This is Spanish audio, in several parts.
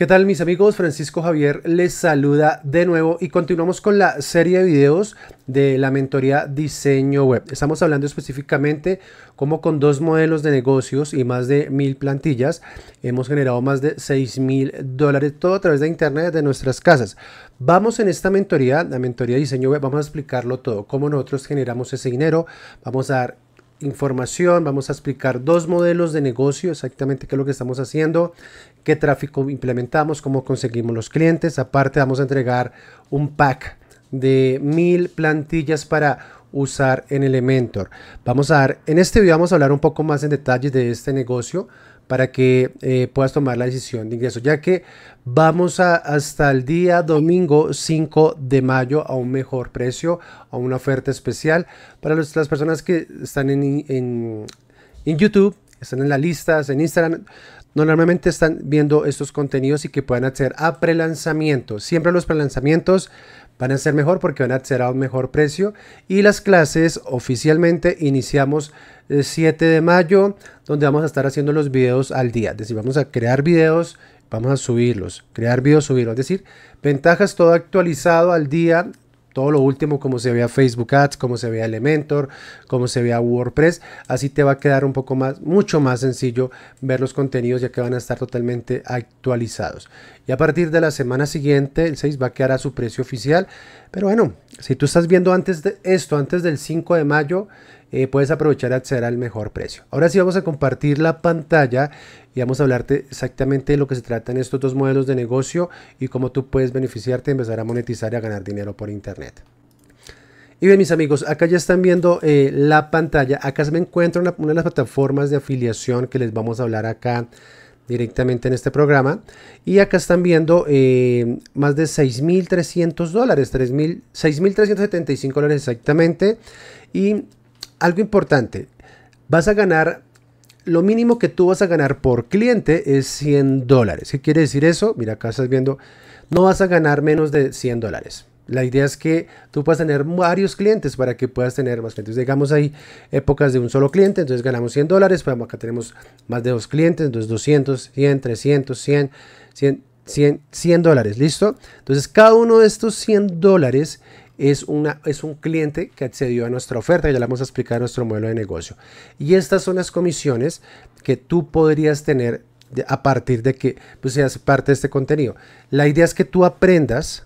¿Qué tal mis amigos? Francisco Javier les saluda de nuevo y continuamos con la serie de videos de la mentoría diseño web. Estamos hablando específicamente cómo con dos modelos de negocios y más de mil plantillas hemos generado más de seis mil dólares, todo a través de internet de nuestras casas. Vamos en esta mentoría, la mentoría diseño web, vamos a explicarlo todo, cómo nosotros generamos ese dinero, vamos a dar información, vamos a explicar dos modelos de negocio, exactamente qué es lo que estamos haciendo, qué tráfico implementamos, cómo conseguimos los clientes. Aparte vamos a entregar un pack de mil plantillas para usar en Elementor. Vamos a dar, en este video vamos a hablar un poco más en detalle de este negocio para que eh, puedas tomar la decisión de ingreso, ya que vamos a, hasta el día domingo 5 de mayo a un mejor precio, a una oferta especial para las personas que están en, en YouTube, están en las listas, en Instagram normalmente están viendo estos contenidos y que puedan acceder a prelanzamientos. Siempre los prelanzamientos van a ser mejor porque van a acceder a un mejor precio. Y las clases oficialmente iniciamos el eh, 7 de mayo, donde vamos a estar haciendo los videos al día. Es decir, vamos a crear videos, vamos a subirlos, crear videos, subirlos. Es decir, ventajas todo actualizado al día todo lo último, como se vea Facebook Ads, como se vea Elementor, como se vea WordPress, así te va a quedar un poco más, mucho más sencillo ver los contenidos ya que van a estar totalmente actualizados y a partir de la semana siguiente el 6 va a quedar a su precio oficial. Pero bueno, si tú estás viendo antes de esto, antes del 5 de mayo, eh, puedes aprovechar a acceder al mejor precio. Ahora sí vamos a compartir la pantalla y vamos a hablarte exactamente de lo que se trata en estos dos modelos de negocio y cómo tú puedes beneficiarte, empezar a monetizar y a ganar dinero por internet. Y bien mis amigos, acá ya están viendo eh, la pantalla. Acá se me encuentra una, una, de las plataformas de afiliación que les vamos a hablar acá directamente en este programa. Y acá están viendo eh, más de 6.300 dólares, 6.375 dólares exactamente. Y algo importante, vas a ganar, lo mínimo que tú vas a ganar por cliente es 100 dólares. ¿Qué quiere decir eso? Mira, acá estás viendo, no vas a ganar menos de 100 dólares. La idea es que tú puedas tener varios clientes para que puedas tener más clientes. Digamos, ahí, épocas de un solo cliente, entonces ganamos 100 dólares, acá tenemos más de dos clientes, entonces 200, 100, 300, 100, 100, 100, 100 dólares, ¿listo? Entonces cada uno de estos 100 dólares es, una, es un cliente que accedió a nuestra oferta, ya le vamos a explicar nuestro modelo de negocio. Y estas son las comisiones que tú podrías tener a partir de que pues, seas parte de este contenido. La idea es que tú aprendas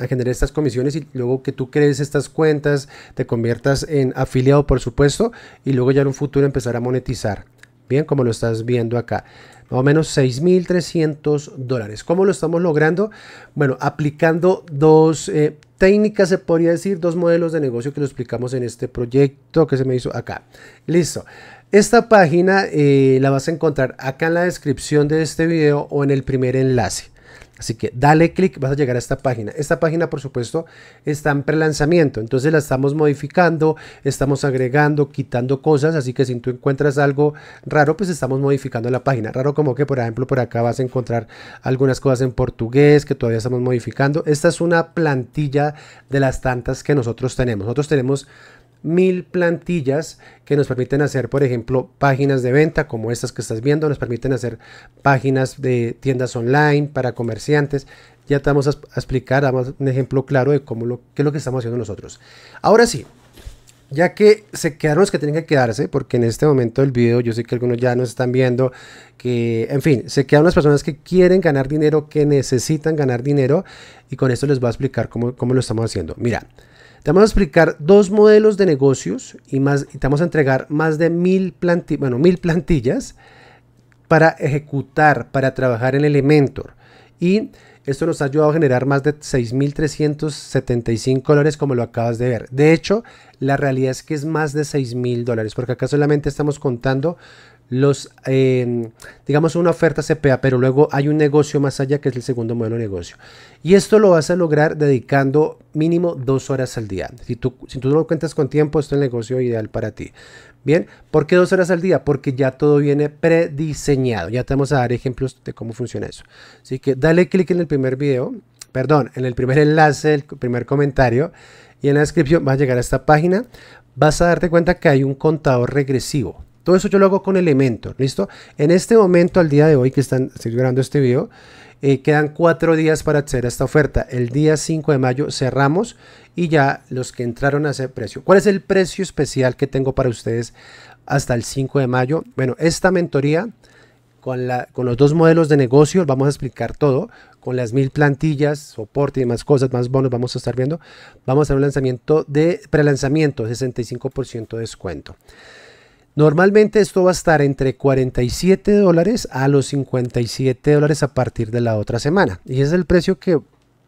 a generar estas comisiones y luego que tú crees estas cuentas, te conviertas en afiliado, por supuesto, y luego ya en un futuro empezar a monetizar. Bien, como lo estás viendo acá. Más o menos 6.300 dólares. ¿Cómo lo estamos logrando? Bueno, aplicando dos eh, técnicas, se podría decir, dos modelos de negocio que lo explicamos en este proyecto que se me hizo acá. Listo. Esta página eh, la vas a encontrar acá en la descripción de este video o en el primer enlace. Así que dale clic, vas a llegar a esta página. Esta página, por supuesto, está en prelanzamiento. Entonces la estamos modificando, estamos agregando, quitando cosas. Así que si tú encuentras algo raro, pues estamos modificando la página. Raro como que, por ejemplo, por acá vas a encontrar algunas cosas en portugués que todavía estamos modificando. Esta es una plantilla de las tantas que nosotros tenemos. Nosotros tenemos mil plantillas que nos permiten hacer, por ejemplo, páginas de venta como estas que estás viendo, nos permiten hacer páginas de tiendas online para comerciantes. Ya te vamos a, explicar, damos un ejemplo claro de cómo lo, que es lo que estamos haciendo nosotros. Ahora sí, ya que se quedaron los que tienen que quedarse, porque en este momento del video yo sé que algunos ya nos están viendo, que en fin, se quedan las personas que quieren ganar dinero, que necesitan ganar dinero, y con esto les voy a explicar cómo, cómo lo estamos haciendo. Mira, vamos a explicar dos modelos de negocios y, más, te vamos a entregar más de mil, mil plantillas para ejecutar, para trabajar en Elementor. Y esto nos ha ayudado a generar más de 6.375 dólares como lo acabas de ver. De hecho, la realidad es que es más de 6.000 dólares porque acá solamente estamos contando los, em, digamos, una oferta CPA, pero luego hay un negocio más allá que es el segundo modelo de negocio. Y esto lo vas a lograr dedicando mínimo dos horas al día. Si tú, si tú no cuentas con tiempo, esto es el negocio ideal para ti. Bien, ¿por qué dos horas al día? Porque ya todo viene prediseñado. Ya te vamos a dar ejemplos de cómo funciona eso. Así que dale clic en el primer video, perdón, en el primer enlace, el primer comentario y en la descripción vas a llegar a esta página. Vas a darte cuenta que hay un contador regresivo todo eso yo lo hago con Elementor, ¿listo? En este momento, al día de hoy que están, grabando este video, eh, quedan cuatro días para acceder a esta oferta. El día 5 de mayo cerramos y ya los que entraron a hacer precio. ¿Cuál es el precio especial que tengo para ustedes hasta el 5 de mayo? Bueno, esta mentoría... Con, los dos modelos de negocio, vamos a explicar todo, con las mil plantillas, soporte y demás cosas, más bonos vamos a estar viendo. Vamos a hacer un lanzamiento de prelanzamiento, 65% de descuento. Normalmente esto va a estar entre 47 dólares a los 57 dólares a partir de la otra semana. Y es el precio que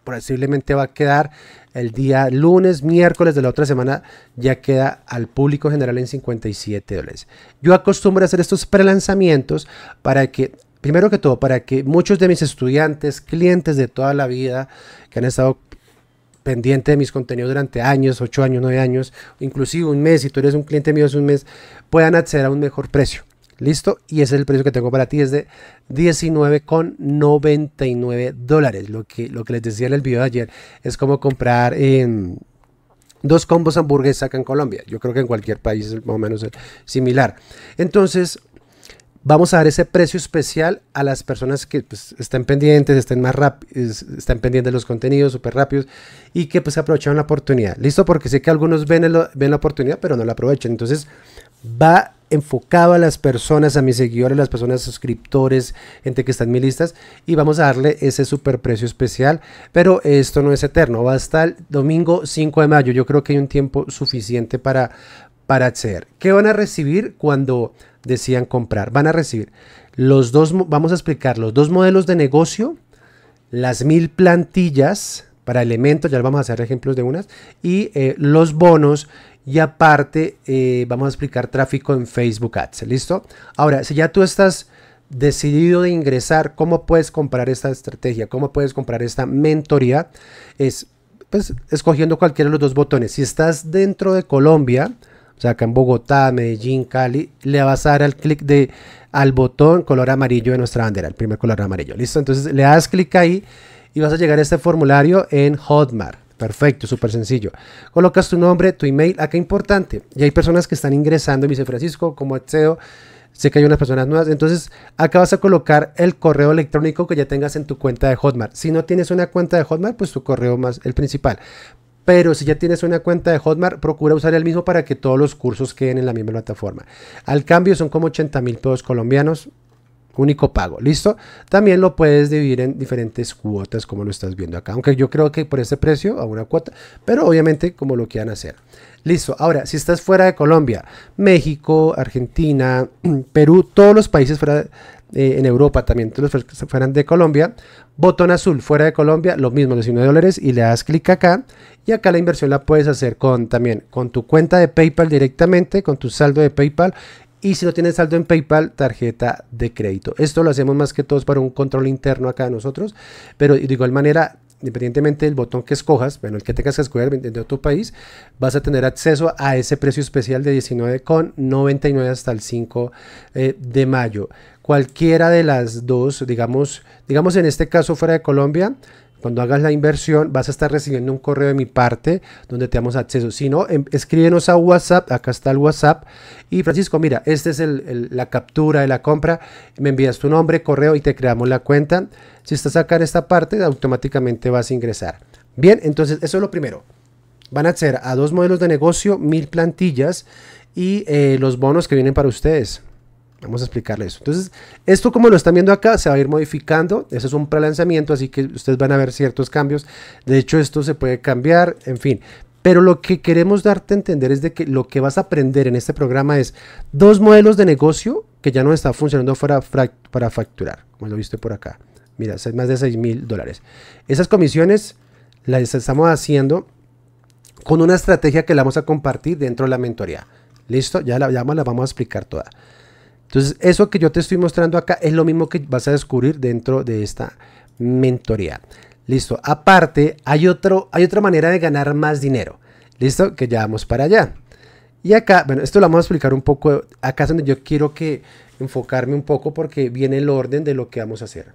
posiblemente va a quedar el día lunes, miércoles de la otra semana, ya queda al público general en 57 dólares. Yo acostumbro a hacer estos prelanzamientos para que, primero que todo, para que muchos de mis estudiantes, clientes de toda la vida que han estado pendiente de mis contenidos durante años, 8 años, 9 años, inclusive un mes, si tú eres un cliente mío es un mes, puedan acceder a un mejor precio. ¿Listo? Y ese es el precio que tengo para ti, es de 19,99 dólares. Lo que, lo que les decía en el video de ayer es como comprar en em, dos combos hamburguesa acá en Colombia. Yo creo que en cualquier país es más o menos similar. Entonces, Vamos a dar ese precio especial a las personas que están pues, estén pendientes, estén más rápidos, estén pendientes de los contenidos súper rápidos y que pues aprovecharon la oportunidad. Listo, porque sé que algunos ven, ven la oportunidad pero no la aprovechan. Entonces va enfocado a las personas, a mis seguidores, a las personas suscriptores, gente que está en mis listas y vamos a darle ese súper precio especial, pero esto no es eterno, va hasta el domingo 5 de mayo, yo creo que hay un tiempo suficiente para, para acceder. ¿Qué van a recibir cuando decían comprar. Van a recibir los dos, vamos a explicar los dos modelos de negocio, las mil plantillas para elementos, ya vamos a hacer ejemplos de unas, y eh, los bonos. Y aparte, eh, vamos a explicar tráfico en Facebook Ads. ¿Listo? Ahora, si ya tú estás decidido de ingresar, cómo puedes comprar esta estrategia, cómo puedes comprar esta mentoría, es pues, escogiendo cualquiera de los dos botones. Si estás dentro de Colombia, o sea, acá en Bogotá, Medellín, Cali, le vas a dar al clic de al botón color amarillo de nuestra bandera, el primer color amarillo. ¿Listo? Entonces le das clic ahí y vas a llegar a este formulario en Hotmart. Perfecto, súper sencillo. Colocas tu nombre, tu email, acá importante. Y hay personas que están ingresando dice Francisco, como accedo? Sé que hay unas personas nuevas. Entonces, acá vas a colocar el correo electrónico que ya tengas en tu cuenta de Hotmart. Si no tienes una cuenta de Hotmart, pues tu correo más el principal. Pero si ya tienes una cuenta de Hotmart, procura usar el mismo para que todos los cursos queden en la misma plataforma. Al cambio son como 80 mil pesos colombianos único pago, ¿listo? También lo puedes dividir en diferentes cuotas como lo estás viendo acá, aunque yo creo que por ese precio a una cuota, pero obviamente como lo quieran hacer. Listo, ahora si estás fuera de Colombia, México, Argentina, Perú, todos los países fuera eh, en Europa también, todos los que fueran de Colombia, botón azul fuera de Colombia, lo mismo, los 19 dólares y le das clic acá y acá la inversión la puedes hacer con también con tu cuenta de PayPal directamente, con tu saldo de PayPal y si no tienes saldo en PayPal, tarjeta de crédito. Esto lo hacemos más que todos para un control interno acá de nosotros. Pero de igual manera, independientemente del botón que escojas, bueno, el que tengas que escoger de tu país, vas a tener acceso a ese precio especial de 19,99 hasta el 5 eh, de mayo. Cualquiera de las dos, digamos, digamos en este caso fuera de Colombia, cuando hagas la inversión vas a estar recibiendo un correo de mi parte donde te damos acceso. Si no, em, escríbenos a WhatsApp, acá está el WhatsApp. Y Francisco, mira, esta es la captura de la compra. Me envías tu nombre, correo y te creamos la cuenta. Si estás acá en esta parte, automáticamente vas a ingresar. Bien, entonces eso es lo primero. Van a ser a dos modelos de negocio, mil plantillas y eh, los bonos que vienen para ustedes. Vamos a explicarle eso. Entonces, esto como lo están viendo acá, se va a ir modificando. Eso es un prelanzamiento, así que ustedes van a ver ciertos cambios. De hecho, esto se puede cambiar, en fin. Pero lo que queremos darte a entender es de que lo que vas a aprender en este programa es dos modelos de negocio que ya no está funcionando para, para facturar, como lo viste por acá. Mira, más de 6 mil dólares. Esas comisiones las estamos haciendo con una estrategia que la vamos a compartir dentro de la mentoría. ¿Listo? Ya la, ya la vamos a explicar toda. Entonces, eso que yo te estoy mostrando acá es lo mismo que vas a descubrir dentro de esta mentoría. Listo. Aparte, hay, otro, hay otra manera de ganar más dinero. Listo, que ya vamos para allá. Y acá, bueno, esto lo vamos a explicar un poco. Acá es donde yo quiero que enfocarme un poco porque viene el orden de lo que vamos a hacer.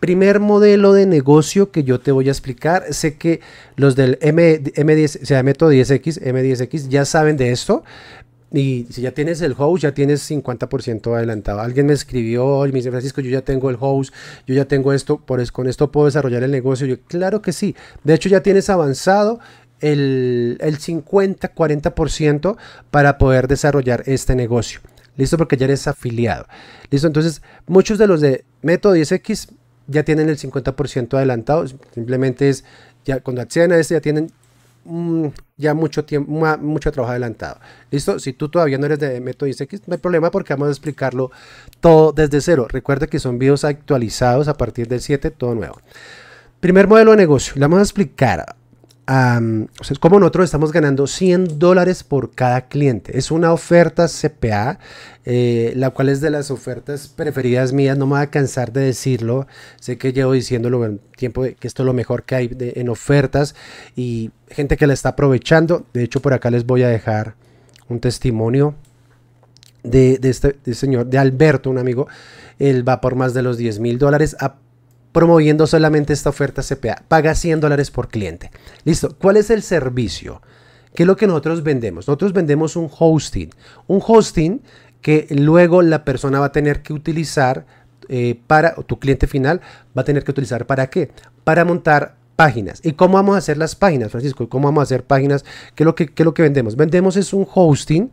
Primer modelo de negocio que yo te voy a explicar. Sé que los del M, 10 sea, Método 10X, M10X ya saben de esto, y si ya tienes el host, ya tienes 50% adelantado. Alguien me escribió y me dice, Francisco, yo ya tengo el host, yo ya tengo esto, por con esto puedo desarrollar el negocio. Yo, claro que sí. De hecho, ya tienes avanzado el, 50, 40% para poder desarrollar este negocio. Listo, porque ya eres afiliado. Listo, entonces muchos de los de Método 10X ya tienen el 50% adelantado. Simplemente es, ya a este, ya tienen ya mucho tiempo, mucho trabajo adelantado. ¿Listo? Si tú todavía no eres de Método X, no hay problema porque vamos a explicarlo todo desde cero. Recuerda que son videos actualizados a partir del 7, todo nuevo. Primer modelo de negocio, le vamos a explicar o sea, como nosotros estamos ganando 100 dólares por cada cliente. Es una oferta CPA, eh, la cual es de las ofertas preferidas mías. No me voy a cansar de decirlo. Sé que llevo diciéndolo en tiempo que esto es lo mejor que hay en ofertas y gente que la está aprovechando. De hecho, por acá les voy a dejar un testimonio de, este, este señor, de Alberto, un amigo. Él va por más de los 10 mil dólares. A promoviendo solamente esta oferta CPA. Paga 100 dólares por cliente. Listo. ¿Cuál es el servicio? ¿Qué es lo que nosotros vendemos? Nosotros vendemos un hosting. Un hosting que luego la persona va a tener que utilizar eh, para, tu cliente final va a tener que utilizar para qué? Para montar páginas. ¿Y cómo vamos a hacer las páginas, Francisco? ¿Cómo vamos a hacer páginas? ¿Qué es lo que, lo que vendemos? Vendemos es un hosting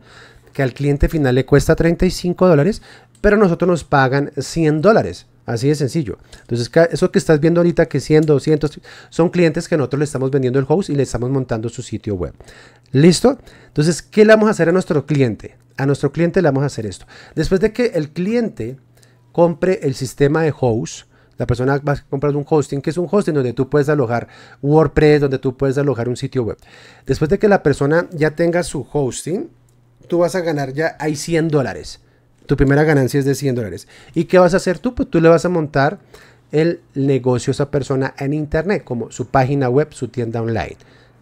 que al cliente final le cuesta 35 dólares, pero nosotros nos pagan 100 dólares. Así de sencillo. Entonces, eso que estás viendo ahorita, que 100, 200, son clientes que nosotros le estamos vendiendo el host y le estamos montando su sitio web. ¿Listo? Entonces, ¿qué le vamos a hacer a nuestro cliente? A nuestro cliente le vamos a hacer esto. Después de que el cliente compre el sistema de host, la persona va a comprar un hosting, que es un hosting donde tú puedes alojar WordPress, donde tú puedes alojar un sitio web. Después de que la persona ya tenga su hosting, tú vas a ganar ya, hay 100 dólares tu primera ganancia es de 100 dólares. ¿Y qué vas a hacer tú? Pues tú le vas a montar el negocio a esa persona en internet, como su página web, su tienda online.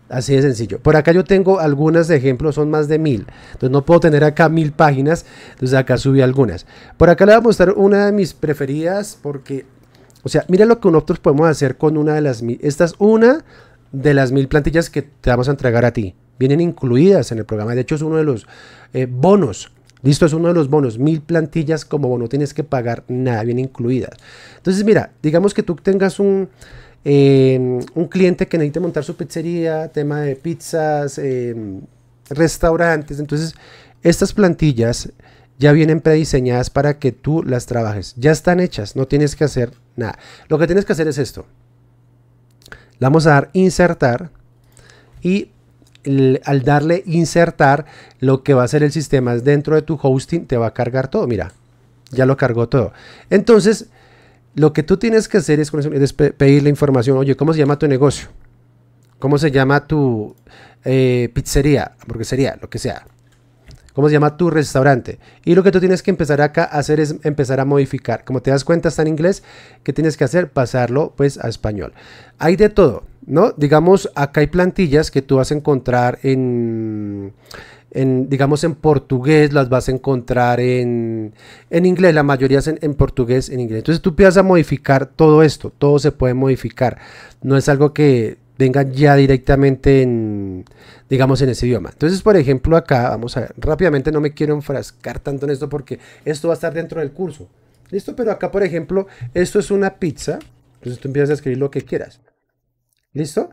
Así de sencillo. Por acá yo tengo algunas de ejemplos, son más de mil. Entonces no puedo tener acá mil páginas. Entonces acá subí algunas. Por acá le voy a mostrar una de mis preferidas porque, o sea, mira lo que nosotros podemos hacer con una de las mil. Esta es una de las mil plantillas que te vamos a entregar a ti. Vienen incluidas en el programa. De hecho es uno de los eh, bonos Listo, es uno de los bonos. Mil plantillas como no tienes que pagar nada, bien incluidas. Entonces, mira, digamos que tú tengas un, em, un cliente que necesite montar su pizzería, tema de pizzas, em, restaurantes. Entonces, estas plantillas ya vienen prediseñadas para que tú las trabajes. Ya están hechas, no tienes que hacer nada. Lo que tienes que hacer es esto. Le vamos a dar insertar y al darle insertar, lo que va a hacer el sistema es dentro de tu hosting te va a cargar todo. Mira, ya lo cargó todo. Entonces, lo que tú tienes que hacer es, pedir la información. Oye, ¿cómo se llama tu negocio? ¿Cómo se llama tu eh, pizzería porque sería lo que sea? ¿Cómo se llama tu restaurante? Y lo que tú tienes que empezar acá a hacer es empezar a modificar. Como te das cuenta, está en inglés. que tienes que hacer? Pasarlo pues a español. Hay de todo. ¿no? Digamos, acá hay plantillas que tú vas a encontrar en, en digamos, en portugués, las vas a encontrar en, en inglés, la mayoría es en, en, portugués, en inglés. Entonces tú empiezas a modificar todo esto, todo se puede modificar. No es algo que venga ya directamente en, digamos, en ese idioma. Entonces, por ejemplo, acá, vamos a ver, rápidamente no me quiero enfrascar tanto en esto porque esto va a estar dentro del curso. Listo, pero acá, por ejemplo, esto es una pizza. Entonces tú empiezas a escribir lo que quieras. ¿Listo?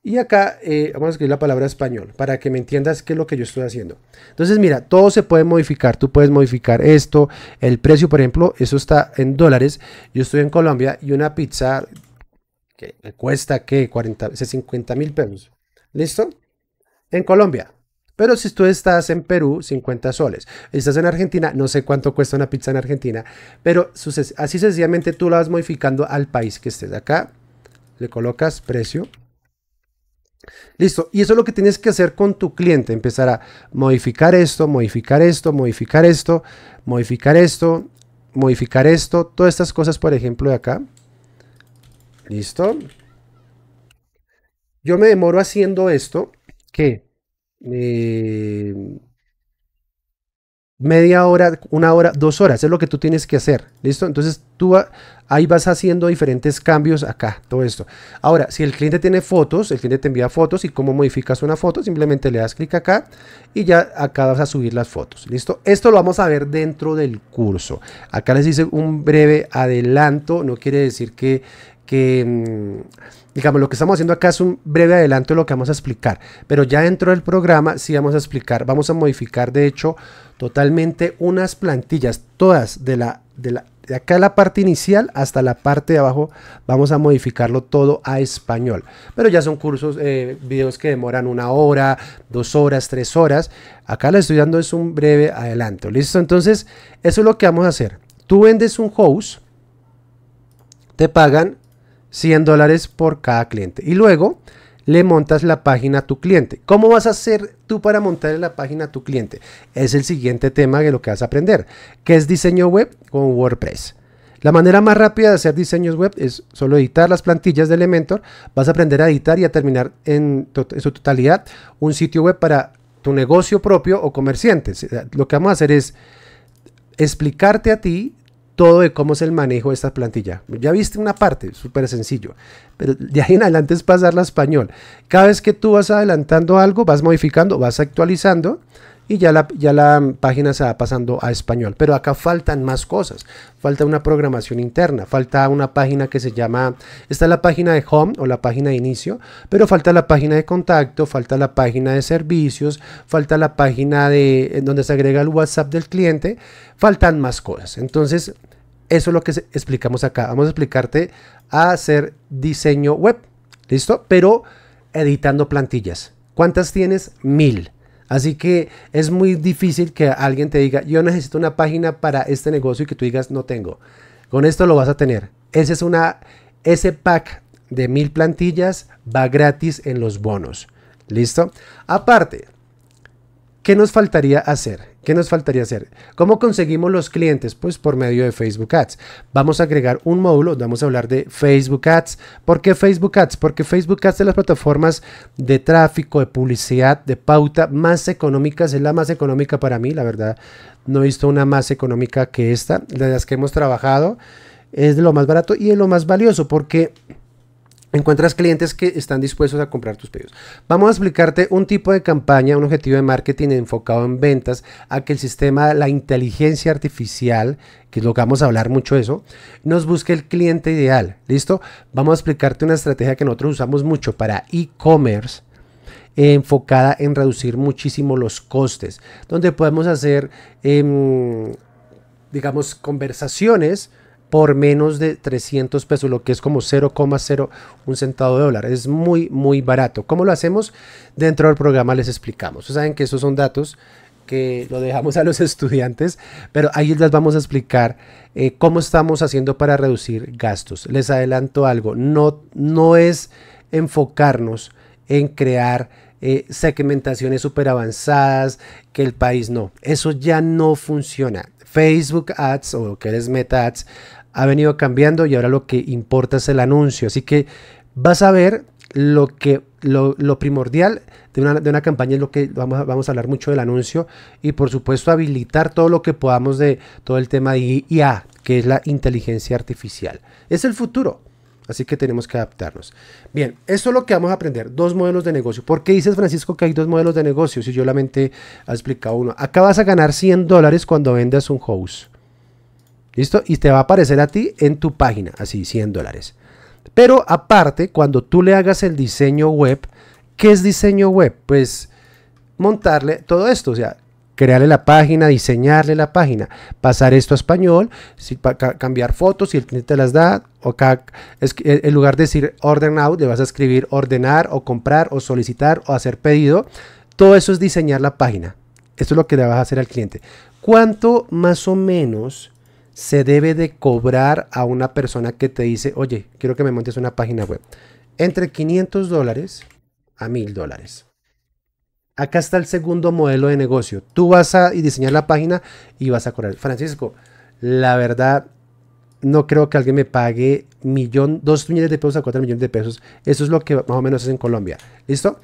Y acá eh, vamos a escribir la palabra español para que me entiendas qué es lo que yo estoy haciendo. Entonces, mira, todo se puede modificar. Tú puedes modificar esto, el precio, por ejemplo, eso está en dólares. Yo estoy en Colombia y una pizza que cuesta que 40, 50 mil pesos. ¿Listo? En Colombia. Pero si tú estás en Perú, 50 soles. Estás en Argentina, no sé cuánto cuesta una pizza en Argentina, pero así sencillamente tú la vas modificando al país que estés. Acá le colocas precio. Listo, y eso es lo que tienes que hacer con tu cliente, empezar a modificar esto, modificar esto, modificar esto, modificar esto, modificar esto, todas estas cosas, por ejemplo, de acá. Listo. Yo me demoro haciendo esto que eh, media hora, una hora, dos horas, es lo que tú tienes que hacer, ¿listo? Entonces tú ahí vas haciendo diferentes cambios acá, todo esto. Ahora, si el cliente tiene fotos, el cliente te envía fotos y cómo modificas una foto, simplemente le das clic acá y ya acá vas a subir las fotos, ¿listo? Esto lo vamos a ver dentro del curso. Acá les hice un breve adelanto, no quiere decir que... que mm, digamos, lo que estamos haciendo acá es un breve adelanto de lo que vamos a explicar, pero ya dentro del programa sí vamos a explicar, vamos a modificar de hecho totalmente unas plantillas, todas de la, de acá la parte inicial hasta la parte de abajo vamos a modificarlo todo a español. Pero ya son cursos, eh, videos que demoran una hora, dos horas, tres horas. Acá lo estoy dando es un breve adelanto. ¿Listo? Entonces, eso es lo que vamos a hacer. Tú vendes un host, te pagan 100 dólares por cada cliente. Y luego le montas la página a tu cliente. ¿Cómo vas a hacer tú para montar la página a tu cliente? Es el siguiente tema de lo que vas a aprender, que es diseño web con WordPress. La manera más rápida de hacer diseños web es solo editar las plantillas de Elementor. Vas a aprender a editar y a terminar en, en su totalidad un sitio web para tu negocio propio o comerciante. Lo que vamos a hacer es explicarte a ti todo de cómo es el manejo de esta plantilla. Ya viste una parte, súper sencillo, pero de ahí en adelante es pasarla a español. Cada vez que tú vas adelantando algo, vas modificando, vas actualizando y ya la, ya la página se va pasando a español. Pero acá faltan más cosas. Falta una programación interna, falta una página que se llama, está la página de home o la página de inicio, pero falta la página de contacto, falta la página de servicios, falta la página de donde se agrega el WhatsApp del cliente, faltan más cosas. Entonces, eso es lo que explicamos acá. Vamos a explicarte a hacer diseño web. ¿Listo? Pero editando plantillas. ¿Cuántas tienes? Mil. Así que es muy difícil que alguien te diga, yo necesito una página para este negocio y que tú digas, no tengo. Con esto lo vas a tener. Ese es una, ese pack de mil plantillas va gratis en los bonos. ¿Listo? Aparte, ¿qué nos faltaría hacer? ¿Qué nos faltaría hacer? ¿Cómo conseguimos los clientes? Pues por medio de Facebook Ads. Vamos a agregar un módulo, vamos a hablar de Facebook Ads. ¿Por qué Facebook Ads? Porque Facebook Ads es las plataformas de tráfico, de publicidad, de pauta más económicas. Es la más económica para mí, la verdad. No he visto una más económica que esta, de las que hemos trabajado. Es de lo más barato y de lo más valioso porque encuentras clientes que están dispuestos a comprar tus pedidos. Vamos a explicarte un tipo de campaña, un objetivo de marketing enfocado en ventas, a que el sistema, la inteligencia artificial, que es lo que vamos a hablar mucho de eso, nos busque el cliente ideal. ¿Listo? Vamos a explicarte una estrategia que nosotros usamos mucho para e-commerce enfocada en reducir muchísimo los costes, donde podemos hacer, em, digamos, conversaciones por menos de 300 pesos, lo que es como 0,01 centavo de dólar. Es muy, muy barato. ¿Cómo lo hacemos? Dentro del programa les explicamos. Ustedes saben que esos son datos que lo dejamos a los estudiantes, pero ahí les vamos a explicar eh, cómo estamos haciendo para reducir gastos. Les adelanto algo, no, no es enfocarnos en crear eh, segmentaciones súper avanzadas, que el país no. Eso ya no funciona. Facebook Ads o que es Meta Ads ha venido cambiando y ahora lo que importa es el anuncio. Así que vas a ver lo que lo, primordial de una, de una, campaña es lo que vamos a, vamos a hablar mucho del anuncio y por supuesto habilitar todo lo que podamos de todo el tema de IA, que es la inteligencia artificial. Es el futuro. Así que tenemos que adaptarnos. Bien, eso es lo que vamos a aprender. Dos modelos de negocio. ¿Por qué dices, Francisco, que hay dos modelos de negocio? Si yo mente he explicado uno. Acá vas a ganar 100 dólares cuando vendas un house. ¿Listo? Y te va a aparecer a ti en tu página, así 100 dólares. Pero aparte, cuando tú le hagas el diseño web, ¿qué es diseño web? Pues montarle todo esto, o sea, crearle la página, diseñarle la página, pasar esto a español, cambiar fotos si el cliente las da, o acá en lugar de decir order now, le vas a escribir ordenar o comprar o solicitar o hacer pedido. Todo eso es diseñar la página. Esto es lo que le vas a hacer al cliente. ¿Cuánto más o menos se debe de cobrar a una persona que te dice, oye, quiero que me montes una página web. Entre 500 dólares a 1000 dólares. Acá está el segundo modelo de negocio. Tú vas a diseñar la página y vas a cobrar. Francisco, la verdad, no creo que alguien me pague millón, 2 millones de pesos a cuatro millones de pesos. Eso es lo que más o menos es en Colombia. ¿Listo?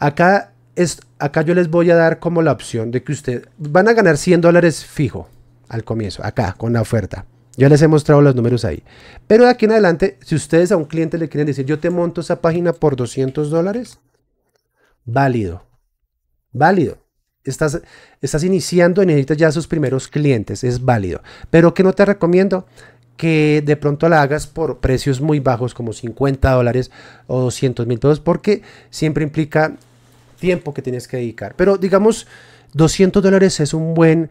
Acá, es, acá yo les voy a dar como la opción de que ustedes van a ganar 100 dólares fijo al comienzo, acá, con la oferta. Ya les he mostrado los números ahí. Pero de aquí en adelante, si ustedes a un cliente le quieren decir, yo te monto esa página por 200 dólares, válido, válido. Estás, estás iniciando y necesitas ya sus primeros clientes, es válido. Pero que no te recomiendo que de pronto la hagas por precios muy bajos, como 50 dólares o 200 mil porque siempre implica tiempo que tienes que dedicar. Pero digamos, 200 dólares es un buen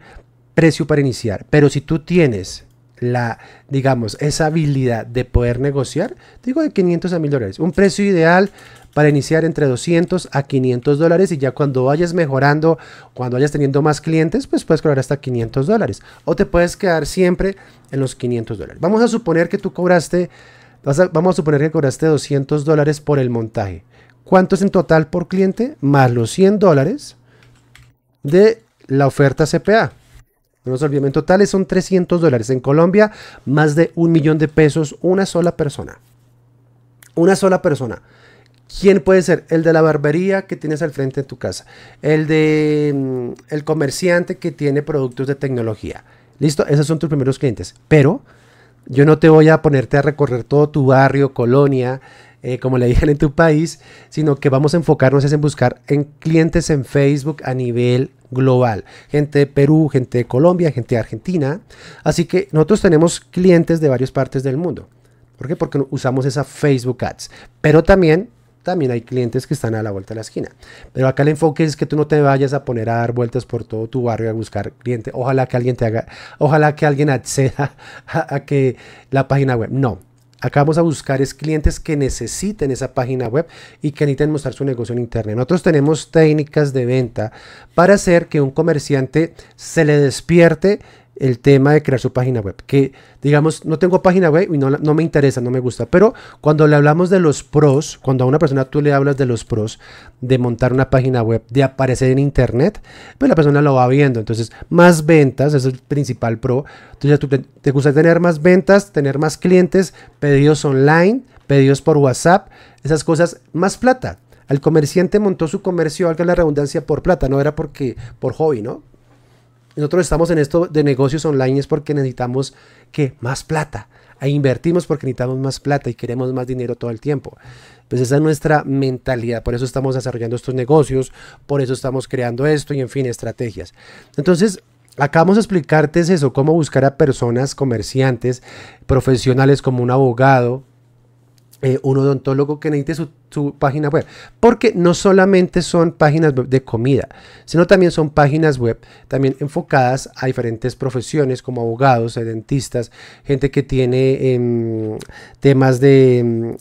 precio para iniciar. Pero si tú tienes la, digamos, esa habilidad de poder negociar, digo de 500 a 1000 dólares. Un precio ideal para iniciar entre 200 a 500 dólares y ya cuando vayas mejorando, cuando vayas teniendo más clientes, pues puedes cobrar hasta 500 dólares. O te puedes quedar siempre en los 500 dólares. Vamos a suponer que tú cobraste, vamos a suponer que cobraste 200 dólares por el montaje. ¿Cuánto es en total por cliente? Más los 100 dólares de la oferta CPA. Los En totales son 300 dólares. En Colombia, más de un millón de pesos, una sola persona. Una sola persona. ¿Quién puede ser? El de la barbería que tienes al frente de tu casa. El de mm, el comerciante que tiene productos de tecnología. Listo, esos son tus primeros clientes. Pero yo no te voy a ponerte a recorrer todo tu barrio, colonia, eh, como le digan en tu país, sino que vamos a enfocarnos en buscar en clientes en Facebook a nivel global. Gente de Perú, gente de Colombia, gente de Argentina. Así que nosotros tenemos clientes de varias partes del mundo. ¿Por qué? Porque usamos esa Facebook Ads. Pero también, también hay clientes que están a la vuelta de la esquina. Pero acá el enfoque es que tú no te vayas a poner a dar vueltas por todo tu barrio a buscar cliente. Ojalá que alguien te haga, ojalá que alguien acceda a, a que la página web. No, Acá vamos a buscar es clientes que necesiten esa página web y que necesiten mostrar su negocio en internet. Nosotros tenemos técnicas de venta para hacer que un comerciante se le despierte el tema de crear su página web. Que digamos, no tengo página web y no, no, me interesa, no me gusta. Pero cuando le hablamos de los pros, cuando a una persona tú le hablas de los pros de montar una página web, de aparecer en internet, pues la persona lo va viendo. Entonces, más ventas, es el principal pro. Entonces, tú te, gusta tener más ventas, tener más clientes, pedidos online, pedidos por WhatsApp, esas cosas, más plata. Al comerciante montó su comercio, valga la redundancia, por plata, no era porque por hobby, ¿no? Nosotros estamos en esto de negocios online es porque necesitamos que más plata. invertimos porque necesitamos más plata y queremos más dinero todo el tiempo. Pues esa es nuestra mentalidad. Por eso estamos desarrollando estos negocios, por eso estamos creando esto y en fin, estrategias. Entonces, acá vamos a explicarte eso, cómo buscar a personas, comerciantes, profesionales como un abogado, eh, un odontólogo que necesite su, página web. Porque no solamente son páginas web de comida, sino también son páginas web también enfocadas a diferentes profesiones como abogados, dentistas, gente que tiene em, temas de... Em,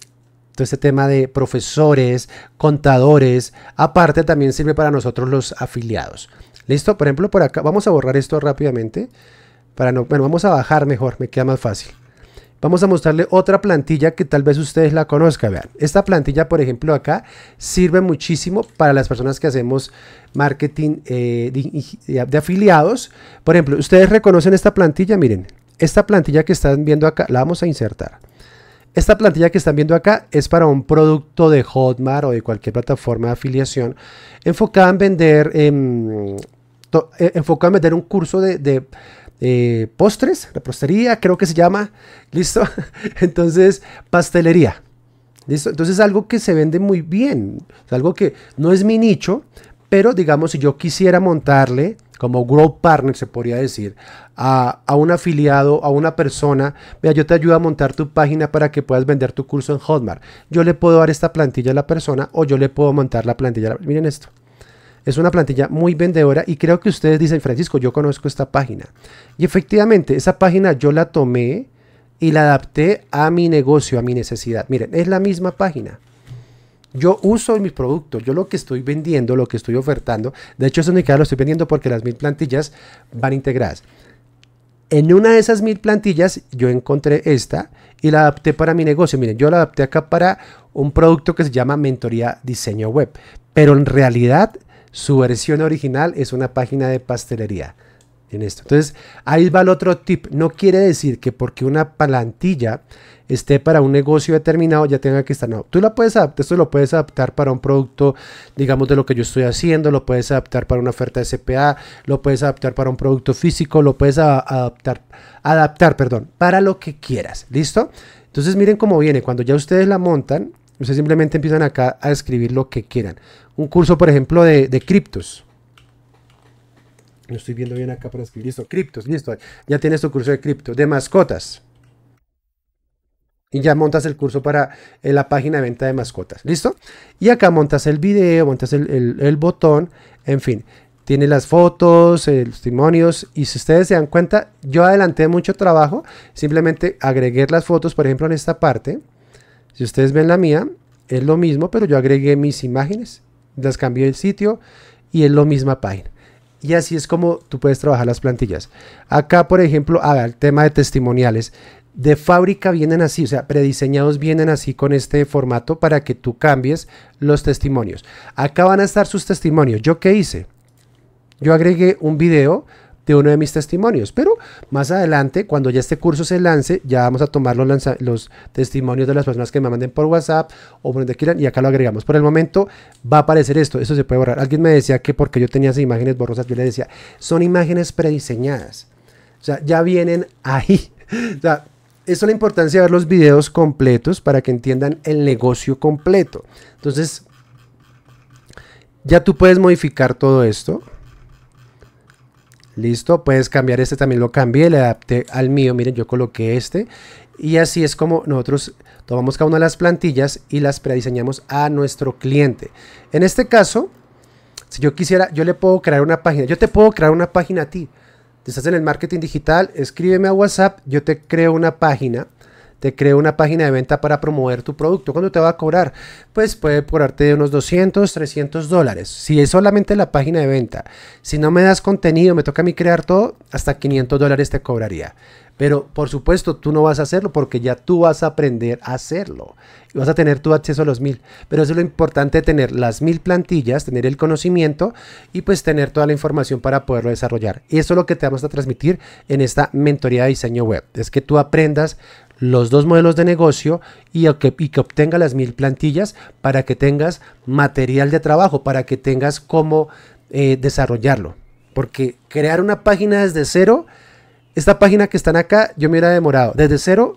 todo este tema de profesores, contadores, aparte también sirve para nosotros los afiliados. ¿Listo? Por ejemplo, por acá, vamos a borrar esto rápidamente. Para no, bueno, vamos a bajar mejor, me queda más fácil. Vamos a mostrarle otra plantilla que tal vez ustedes la conozcan. Vean, esta plantilla, por ejemplo, acá sirve muchísimo para las personas que hacemos marketing eh, de, afiliados. Por ejemplo, ustedes reconocen esta plantilla. Miren, esta plantilla que están viendo acá, la vamos a insertar. Esta plantilla que están viendo acá es para un producto de Hotmart o de cualquier plataforma de afiliación enfocada en vender, em, eh, en vender un curso de, eh, postres la postería creo que se llama, ¿listo? Entonces, pastelería, ¿listo? Entonces, algo que se vende muy bien, algo que no es mi nicho, pero digamos, si yo quisiera montarle como grow partner, se podría decir, a, un afiliado, a una persona, mira, yo te ayudo a montar tu página para que puedas vender tu curso en Hotmart. Yo le puedo dar esta plantilla a la persona o yo le puedo montar la plantilla. Miren esto. Es una plantilla muy vendedora y creo que ustedes dicen, Francisco, yo conozco esta página. Y efectivamente, esa página yo la tomé y la adapté a mi negocio, a mi necesidad. Miren, es la misma página. Yo uso mis productos, yo lo que estoy vendiendo, lo que estoy ofertando, de hecho eso ni lo estoy vendiendo porque las mil plantillas van integradas. En una de esas mil plantillas yo encontré esta y la adapté para mi negocio. Miren, yo la adapté acá para un producto que se llama Mentoría Diseño Web. Pero en realidad su versión original es una página de pastelería. En esto. Entonces, ahí va el otro tip. No quiere decir que porque una plantilla esté para un negocio determinado ya tenga que estar. No, tú la puedes adaptar, esto lo puedes adaptar para un producto, digamos, de lo que yo estoy haciendo, lo puedes adaptar para una oferta de CPA, lo puedes adaptar para un producto físico, lo puedes adaptar, adaptar, perdón, para lo que quieras. ¿Listo? Entonces miren cómo viene. Cuando ya ustedes la montan, Ustedes simplemente empiezan acá a escribir lo que quieran. Un curso, por ejemplo, de, criptos. No estoy viendo bien acá para escribir. Listo, criptos, listo. Ya tienes tu curso de criptos. De mascotas. Y ya montas el curso para eh, la página de venta de mascotas. ¿Listo? Y acá montas el video, montas el, botón. En fin, tiene las fotos, eh, los testimonios. Y si ustedes se dan cuenta, yo adelanté mucho trabajo. Simplemente agregué las fotos, por ejemplo, en esta parte. Si ustedes ven la mía, es lo mismo, pero yo agregué mis imágenes, las cambié el sitio y es la misma página. Y así es como tú puedes trabajar las plantillas. Acá, por ejemplo, el tema de testimoniales. De fábrica vienen así, o sea, prediseñados vienen así con este formato para que tú cambies los testimonios. Acá van a estar sus testimonios. ¿Yo qué hice? Yo agregué un video de uno de mis testimonios. Pero más adelante, cuando ya este curso se lance, ya vamos a tomar los, testimonios de las personas que me manden por WhatsApp o por donde quieran y acá lo agregamos. Por el momento va a aparecer esto, eso se puede borrar. Alguien me decía que porque yo tenía esas imágenes borrosas, yo le decía, son imágenes prediseñadas. O sea, ya vienen ahí. o sea, eso es la importancia de ver los videos completos para que entiendan el negocio completo. Entonces, ya tú puedes modificar todo esto. Listo, puedes cambiar este, también lo cambié, le adapté al mío, miren, yo coloqué este. Y así es como nosotros tomamos cada una de las plantillas y las prediseñamos a nuestro cliente. En este caso, si yo quisiera, yo le puedo crear una página, yo te puedo crear una página a ti. Estás en el marketing digital, escríbeme a WhatsApp, yo te creo una página te creo una página de venta para promover tu producto. ¿Cuándo te va a cobrar? Pues puede cobrarte unos 200, 300 dólares. Si es solamente la página de venta, si no me das contenido, me toca a mí crear todo, hasta 500 dólares te cobraría. Pero por supuesto, tú no vas a hacerlo porque ya tú vas a aprender a hacerlo. Y vas a tener tu acceso a los mil. Pero eso es lo importante, tener las mil plantillas, tener el conocimiento y pues tener toda la información para poderlo desarrollar. Y eso es lo que te vamos a transmitir en esta mentoría de diseño web. Es que tú aprendas los dos modelos de negocio y que, obtenga las mil plantillas para que tengas material de trabajo, para que tengas cómo eh, desarrollarlo. Porque crear una página desde cero, esta página que están acá, yo me hubiera demorado desde cero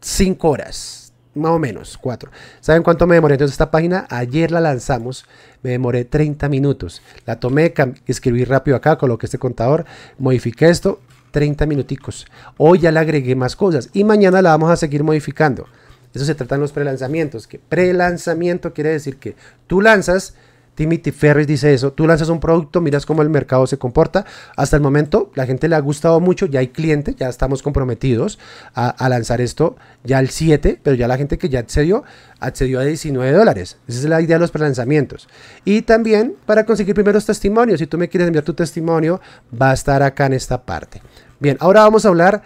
cinco horas, más o menos, cuatro ¿Saben cuánto me demoré? Entonces esta página ayer la lanzamos, me demoré 30 minutos. La tomé, escribí rápido acá, coloqué este contador, modifiqué esto, 30 minuticos. Hoy ya le agregué más cosas y mañana la vamos a seguir modificando. Eso se trata en los prelanzamientos, que prelanzamiento quiere decir que tú lanzas, Timothy Ferris dice eso. Tú lanzas un producto, miras cómo el mercado se comporta. Hasta el momento, la gente le ha gustado mucho. Ya hay clientes, ya estamos comprometidos a, lanzar esto ya al 7, pero ya la gente que ya accedió, accedió a 19 dólares. Esa es la idea de los prelanzamientos. Y también para conseguir primeros testimonios. Si tú me quieres enviar tu testimonio, va a estar acá en esta parte. Bien, ahora vamos a hablar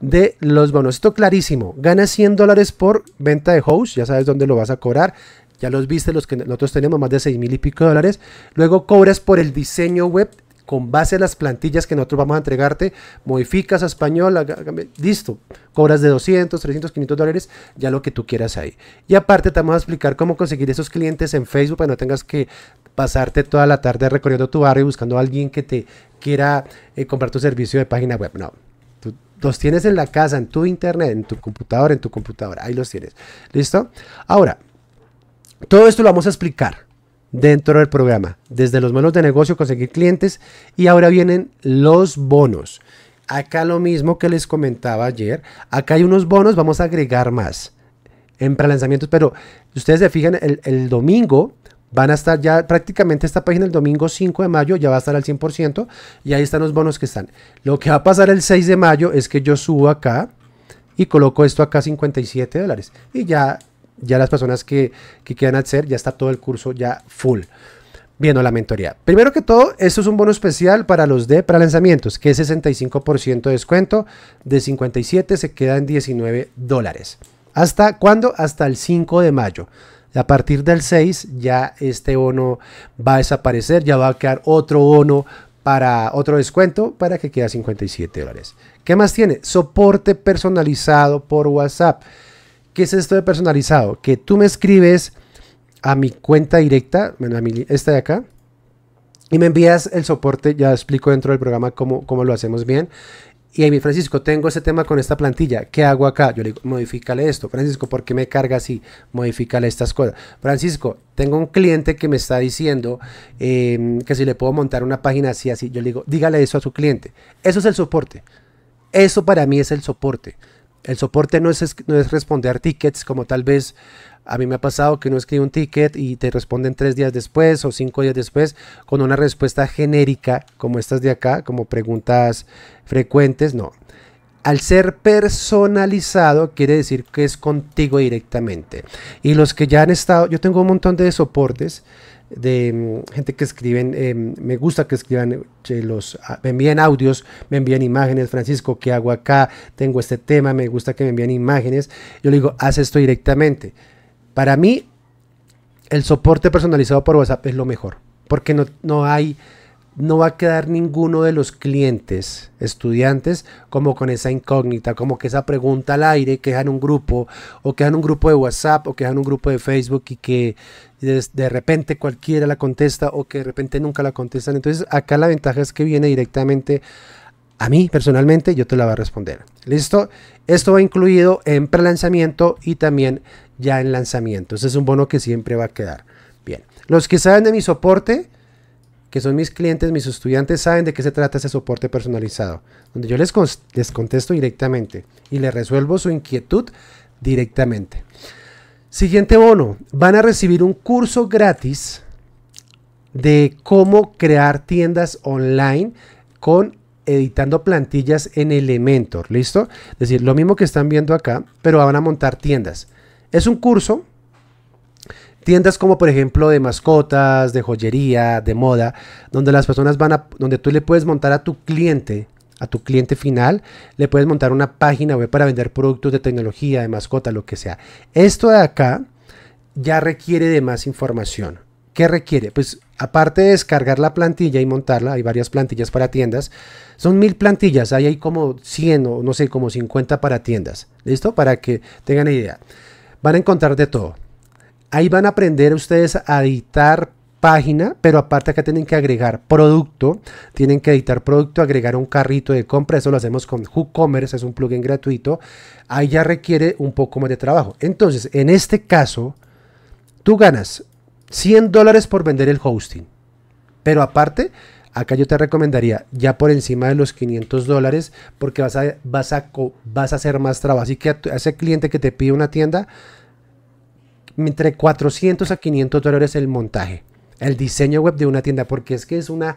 de los bonos. Esto clarísimo. Gana 100 dólares por venta de host. Ya sabes dónde lo vas a cobrar ya los viste, los que nosotros tenemos, más de 6 mil y pico dólares. Luego cobras por el diseño web con base a las plantillas que nosotros vamos a entregarte, modificas a español, listo, cobras de 200, 300, 500 dólares, ya lo que tú quieras ahí. Y aparte te vamos a explicar cómo conseguir esos clientes en Facebook para no tengas que pasarte toda la tarde recorriendo tu barrio buscando a alguien que te quiera eh, comprar tu servicio de página web. No, los tienes en la casa, en tu internet, en tu computadora, en tu computadora, ahí los tienes. ¿Listo? Ahora, todo esto lo vamos a explicar dentro del programa. Desde los modelos de negocio, conseguir clientes y ahora vienen los bonos. Acá lo mismo que les comentaba ayer. Acá hay unos bonos, vamos a agregar más en prelanzamientos. Pero ustedes se fijan, el, el domingo van a estar ya prácticamente esta página el domingo 5 de mayo ya va a estar al 100% y ahí están los bonos que están. Lo que va a pasar el 6 de mayo es que yo subo acá y coloco esto acá 57 dólares y ya ya las personas que, que quieran hacer, ya está todo el curso ya full viendo la mentoría. Primero que todo, esto es un bono especial para los de para lanzamientos, que es 65% de descuento, de 57 se queda en 19 dólares. ¿Hasta cuándo? Hasta el 5 de mayo. A partir del 6 ya este bono va a desaparecer, ya va a quedar otro bono para otro descuento para que quede 57 dólares. ¿Qué más tiene? Soporte personalizado por WhatsApp. ¿Qué es esto de personalizado? Que tú me escribes a mi cuenta directa, bueno, a mi, esta de acá, y me envías el soporte, ya explico dentro del programa cómo, lo hacemos bien. Y ahí, Francisco, tengo ese tema con esta plantilla, ¿qué hago acá? Yo le digo, modifícale esto. Francisco, ¿por qué me carga así? Modifícale estas cosas. Francisco, tengo un cliente que me está diciendo em, que si le puedo montar una página así, así. Yo le digo, dígale eso a su cliente. Eso es el soporte. Eso para mí es el soporte. El soporte no es, es responder tickets como tal vez a mí me ha pasado que uno escribe un ticket y te responden tres días después o cinco días después con una respuesta genérica como estas de acá, como preguntas frecuentes. No. Al ser personalizado quiere decir que es contigo directamente. Y los que ya han estado, yo tengo un montón de soportes de mm, gente que escriben, eh, me gusta que escriban, ah, me envíen audios, me envían imágenes, Francisco, ¿qué hago acá? Tengo este tema, me gusta que me envíen imágenes. Yo le digo, haz esto directamente. Para mí, el soporte personalizado por WhatsApp es lo mejor, porque no, no hay no va a quedar ninguno de los clientes, estudiantes, como con esa incógnita, como que esa pregunta al aire que en un grupo, o que en un grupo de WhatsApp, o que en un grupo de Facebook y que de, repente cualquiera la contesta o que de repente nunca la contestan. Entonces acá la ventaja es que viene directamente a mí personalmente, yo te la voy a responder. ¿Listo? Esto va incluido en prelanzamiento y también ya en lanzamiento. es un bono que siempre va a quedar. Bien, los que saben de mi soporte, que son mis clientes, mis estudiantes, saben de qué se trata ese soporte personalizado, donde yo les, contesto directamente y les resuelvo su inquietud directamente. Siguiente bono, van a recibir un curso gratis de cómo crear tiendas online con editando plantillas en Elementor, ¿listo? Es decir, lo mismo que están viendo acá, pero van a montar tiendas. Es un curso Tiendas como por ejemplo de mascotas, de joyería, de moda, donde las personas van a, donde tú le puedes montar a tu cliente, a tu cliente final, le puedes montar una página web para vender productos de tecnología, de mascota, lo que sea. Esto de acá ya requiere de más información. ¿Qué requiere? Pues aparte de descargar la plantilla y montarla, hay varias plantillas para tiendas, son mil plantillas, ahí hay como 100 o no sé, como 50 para tiendas, ¿listo? Para que tengan idea. Van a encontrar de todo. Ahí van a aprender ustedes a editar página, pero aparte acá tienen que agregar producto, tienen que editar producto, agregar un carrito de compra, eso lo hacemos con WooCommerce, es un plugin gratuito, ahí ya requiere un poco más de trabajo. Entonces, en este caso, tú ganas 100 dólares por vender el hosting, pero aparte, acá yo te recomendaría ya por encima de los 500 dólares porque vas a, vas vas a hacer más trabajo. Así que a ese cliente que te pide una tienda, entre 400 a 500 dólares el montaje, el diseño web de una tienda, porque es que es una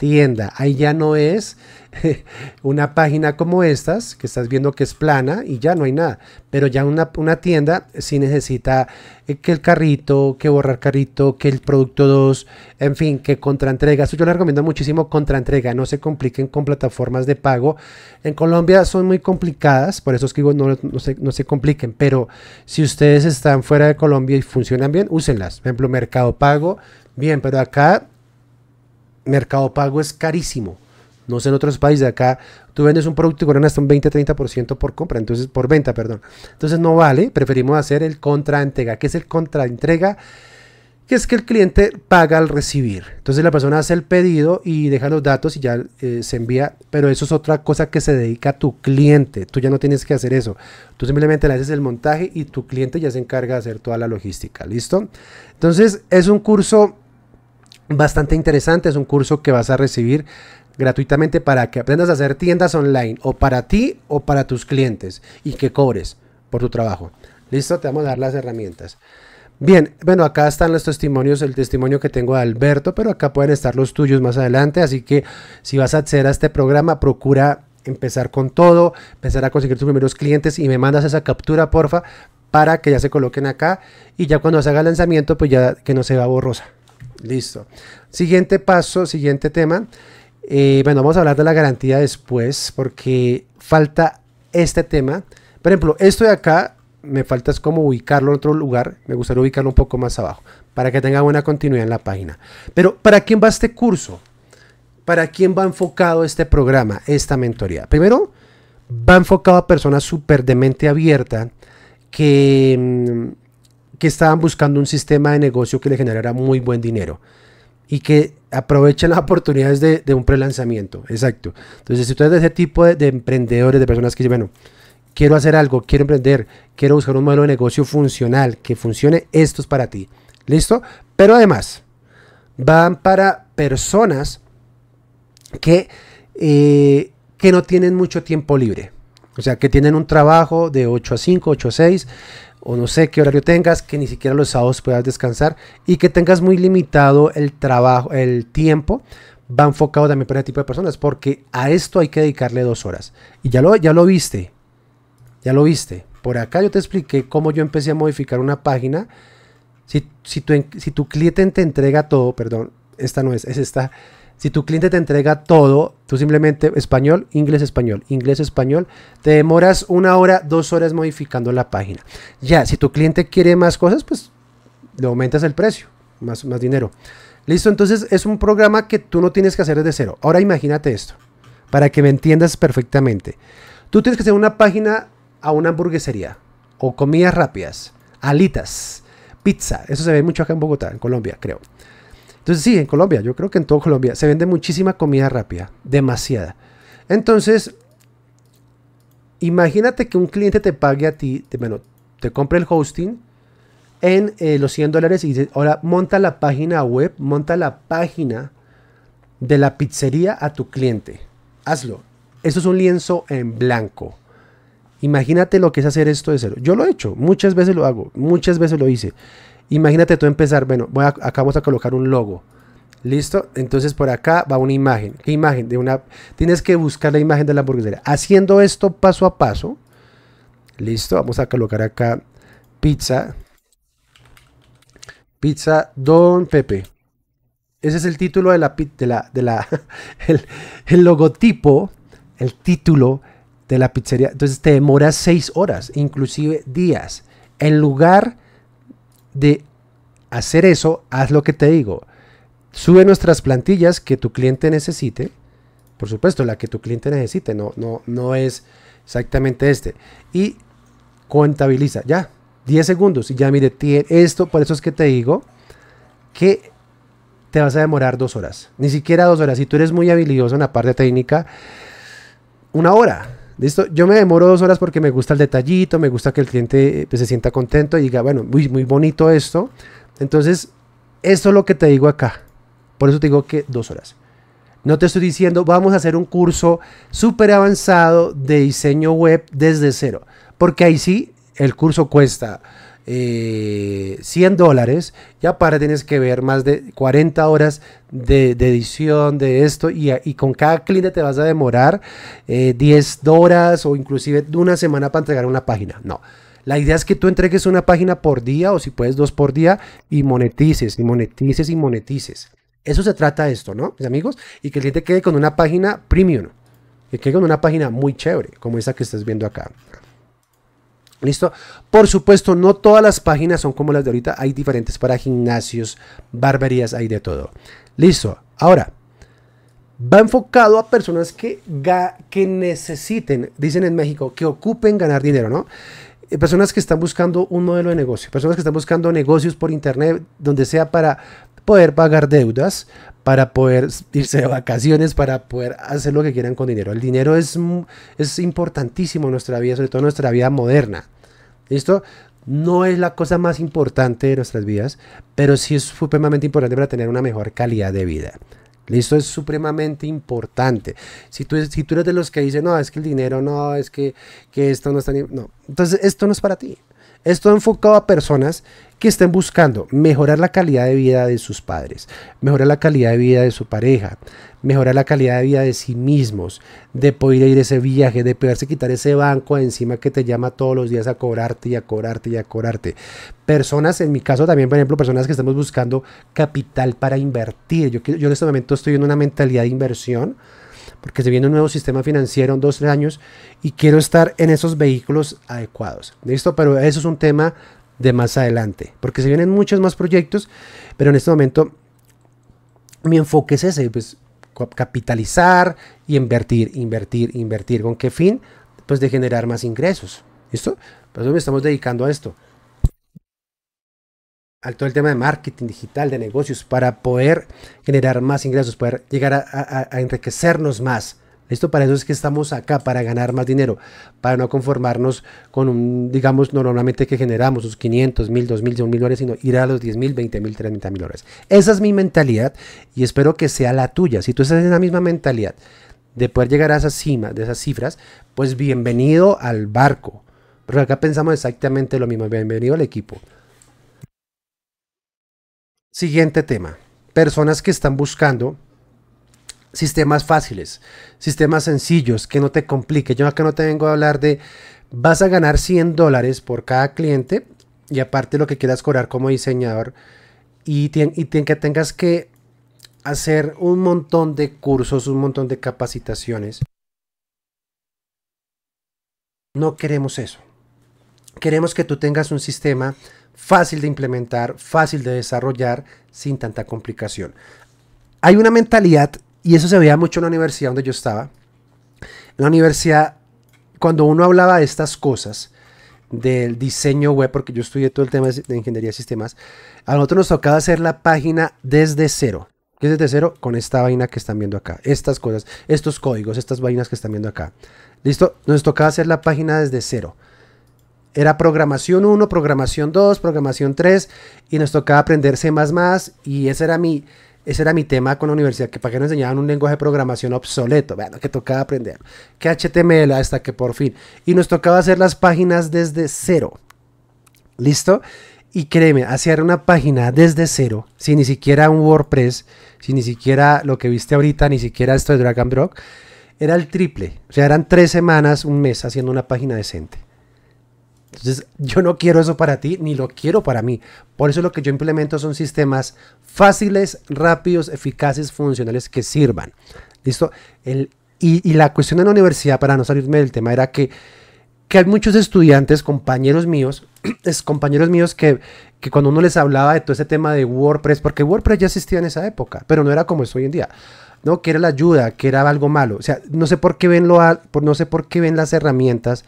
tienda. Ahí ya no es una página como estas, que estás viendo que es plana y ya no hay nada. Pero ya una, tienda si necesita eh, que el carrito, que borrar carrito, que el producto 2, en fin, que contraentrega. yo les recomiendo muchísimo contraentrega. No se compliquen con plataformas de pago. En Colombia son muy complicadas, por eso es que digo, no, se, no se compliquen. Pero si ustedes están fuera de Colombia y funcionan bien, úsenlas. Por ejemplo, Mercado Pago, bien, pero acá Mercado Pago es carísimo. No sé en otros países de acá, tú vendes un producto y cobran hasta un 20-30% por compra, entonces por venta, perdón. Entonces no vale, preferimos hacer el contraentrega. ¿Qué es el contraentrega? Que es que el cliente paga al recibir. Entonces la persona hace el pedido y deja los datos y ya eh, se envía, pero eso es otra cosa que se dedica a tu cliente. Tú ya no tienes que hacer eso. Tú simplemente le haces el montaje y tu cliente ya se encarga de hacer toda la logística, ¿listo? Entonces es un curso bastante interesante. Es un curso que vas a recibir gratuitamente para que aprendas a hacer tiendas online o para ti o para tus clientes y que cobres por tu trabajo. Listo, te vamos a dar las herramientas. Bien, bueno, acá están los testimonios, el testimonio que tengo de Alberto, pero acá pueden estar los tuyos más adelante, así que si vas a acceder a este programa, procura empezar con todo, empezar a conseguir tus primeros clientes y me mandas esa captura, porfa, para que ya se coloquen acá y ya cuando se haga el lanzamiento, pues ya que no se vea borrosa. Listo. Siguiente paso, siguiente tema. Eh, bueno, vamos a hablar de la garantía después porque falta este tema. Por ejemplo, esto de acá me falta es como ubicarlo en otro lugar. Me gustaría ubicarlo un poco más abajo para que tenga buena continuidad en la página. Pero, ¿para quién va este curso? ¿Para quién va enfocado este programa, esta mentoría? Primero, va enfocado a personas súper de mente abierta que mm, que estaban buscando un sistema de negocio que le generara muy buen dinero y que aprovechen las oportunidades de, un prelanzamiento. Exacto. Entonces, si eres de ese tipo de, emprendedores, de personas que bueno, quiero hacer algo, quiero emprender, quiero buscar un modelo de negocio funcional que funcione, esto es para ti. ¿Listo? Pero además, van para personas que, eh, que no tienen mucho tiempo libre. O sea, que tienen un trabajo de 8 a 5, 8 a 6, o no sé qué horario tengas, que ni siquiera los sábados puedas descansar y que tengas muy limitado el trabajo, el tiempo, va enfocado también para ese tipo de personas, porque a esto hay que dedicarle dos horas. Y ya lo, ya lo viste, ya lo viste. Por acá yo te expliqué cómo yo empecé a modificar una página. Si, si, tu, si tu cliente te entrega todo, perdón, esta no es, es esta si tu cliente te entrega todo, tú simplemente español, inglés, español, inglés, español, te demoras una hora, dos horas modificando la página. Ya, si tu cliente quiere más cosas, pues le aumentas el precio, más, más dinero. Listo, entonces es un programa que tú no tienes que hacer desde cero. Ahora imagínate esto, para que me entiendas perfectamente. Tú tienes que hacer una página a una hamburguesería o comidas rápidas, alitas, pizza. Eso se ve mucho acá en Bogotá, en Colombia, creo. Entonces sí, en Colombia, yo creo que en todo Colombia se vende muchísima comida rápida, demasiada. Entonces, imagínate que un cliente te pague a ti, te, bueno, te compre el hosting en eh, los 100 dólares y dice, ahora monta la página web, monta la página de la pizzería a tu cliente. Hazlo. Eso es un lienzo en blanco. Imagínate lo que es hacer esto de cero. Yo lo he hecho, muchas veces lo hago, muchas veces lo hice. Imagínate tú empezar, bueno, acá vamos a colocar un logo. ¿Listo? Entonces por acá va una imagen. ¿Qué imagen? De una, tienes que buscar la imagen de la hamburguesería. Haciendo esto paso a paso. ¿Listo? Vamos a colocar acá pizza. Pizza Don Pepe. Ese es el título de la... De la, de la el, logotipo, el título de la pizzería. Entonces te demora seis horas, inclusive días. En lugar de hacer eso, haz lo que te digo. Sube nuestras plantillas que tu cliente necesite. Por supuesto, la que tu cliente necesite, no, no, no es exactamente este. Y contabiliza, ya, 10 segundos. Y ya mire, esto, por eso es que te digo que te vas a demorar dos horas. Ni siquiera dos horas. Si tú eres muy habilidoso en la parte técnica, una hora Listo, yo me demoro dos horas porque me gusta el detallito, me gusta que el cliente eh, pues, se sienta contento y diga, bueno, muy, muy bonito esto. Entonces, esto es lo que te digo acá. Por eso te digo que dos horas. No te estoy diciendo, vamos a hacer un curso súper avanzado de diseño web desde cero. Porque ahí sí, el curso cuesta 100 eh, dólares, ya para tienes que ver más de 40 horas de, edición de esto y, con cada cliente te vas a demorar 10 eh, horas o inclusive una semana para entregar una página. No. La idea es que tú entregues una página por día o si puedes dos por día y monetices y monetices y monetices. Eso se trata de esto, ¿no? Mis amigos. Y que el cliente quede con una página premium. Que quede con una página muy chévere, como esa que estás viendo acá. ¿Listo? Por supuesto, no todas las páginas son como las de ahorita. Hay diferentes para gimnasios, barberías, hay de todo. Listo. Ahora, va enfocado a personas que, que necesiten, dicen en México, que ocupen ganar dinero, ¿no? Eh, personas que están buscando un modelo de negocio, personas que están buscando negocios por internet, donde sea para poder pagar deudas, para poder irse de vacaciones, para poder hacer lo que quieran con dinero. El dinero es, mm, es importantísimo en nuestra vida, sobre todo en nuestra vida moderna. ¿Listo? No es la cosa más importante de nuestras vidas, pero sí es supremamente importante para tener una mejor calidad de vida. Listo, es supremamente importante. Si tú, si tú eres de los que dicen, no, es que el dinero, no, es que, que esto no está... Ni... No, entonces esto no es para ti. Esto enfocado a personas que estén buscando mejorar la calidad de vida de sus padres, mejorar la calidad de vida de su pareja, mejorar la calidad de vida de sí mismos, de poder ir a ese viaje, de poderse quitar ese banco encima que te llama todos los días a cobrarte y a cobrarte y a cobrarte. Personas, en mi caso también, por ejemplo, personas que estamos buscando capital para invertir. Yo, yo en este momento estoy en una mentalidad de inversión porque se viene un nuevo sistema financiero en dos, tres años y quiero estar en esos vehículos adecuados. ¿Listo? Pero eso es un tema de más adelante, porque se vienen muchos más proyectos, pero en este momento mi enfoque es ese, pues capitalizar y invertir, invertir, invertir. ¿Con qué fin? Pues de generar más ingresos. ¿Listo? Por eso me estamos dedicando a esto al todo el tema de marketing digital, de negocios, para poder generar más ingresos, poder llegar a, enriquecernos más. Esto para eso es que estamos acá, para ganar más dinero, para no conformarnos con un, digamos, normalmente que generamos los 500, 1000, 2000, 1000 dólares, sino ir a los 10 mil, 20 mil, 30 mil dólares. Esa es mi mentalidad y espero que sea la tuya. Si tú estás en la misma mentalidad de poder llegar a esa cima, de esas cifras, pues bienvenido al barco. pero acá pensamos exactamente lo mismo. Bienvenido al equipo. Siguiente tema. Personas que están buscando sistemas fáciles, sistemas sencillos, que no te compliquen. Yo acá no te vengo a hablar de vas a ganar 100 dólares por cada cliente y aparte lo que quieras cobrar como diseñador y, y que tengas que hacer un montón de cursos, un montón de capacitaciones. No queremos eso. Queremos que tú tengas un sistema fácil de implementar, fácil de desarrollar, sin tanta complicación. Hay una mentalidad, y eso se veía mucho en la universidad donde yo estaba. En la universidad, cuando uno hablaba de estas cosas, del diseño web, porque yo estudié todo el tema de ingeniería de sistemas, a nosotros nos tocaba hacer la página desde cero. ¿Qué es desde cero? Con esta vaina que están viendo acá. Estas cosas, estos códigos, estas vainas que están viendo acá. ¿Listo? Nos tocaba hacer la página desde cero. Era programación 1, programación 2, programación 3 y nos tocaba aprender C++ y ese era mi ese era mi tema con la universidad, que para que nos enseñaban un lenguaje de programación obsoleto, bueno, que tocaba aprender, que HTML hasta que por fin. Y nos tocaba hacer las páginas desde cero. ¿Listo? Y créeme, hacer una página desde cero, sin ni siquiera un WordPress, sin ni siquiera lo que viste ahorita, ni siquiera esto de drag and drop, era el triple. O sea, eran tres semanas, un mes haciendo una página decente. Entonces, yo no quiero eso para ti, ni lo quiero para mí. Por eso lo que yo implemento son sistemas fáciles, rápidos, eficaces, funcionales que sirvan. ¿Listo? El, y, la cuestión en la universidad, para no salirme del tema, era que, que hay muchos estudiantes, compañeros míos, compañeros míos que, cuando uno les hablaba de todo ese tema de WordPress, porque WordPress ya existía en esa época, pero no era como es hoy en día. ¿no? Que era la ayuda, que era algo malo. O sea, no sé por qué ven, lo, no sé por qué ven las herramientas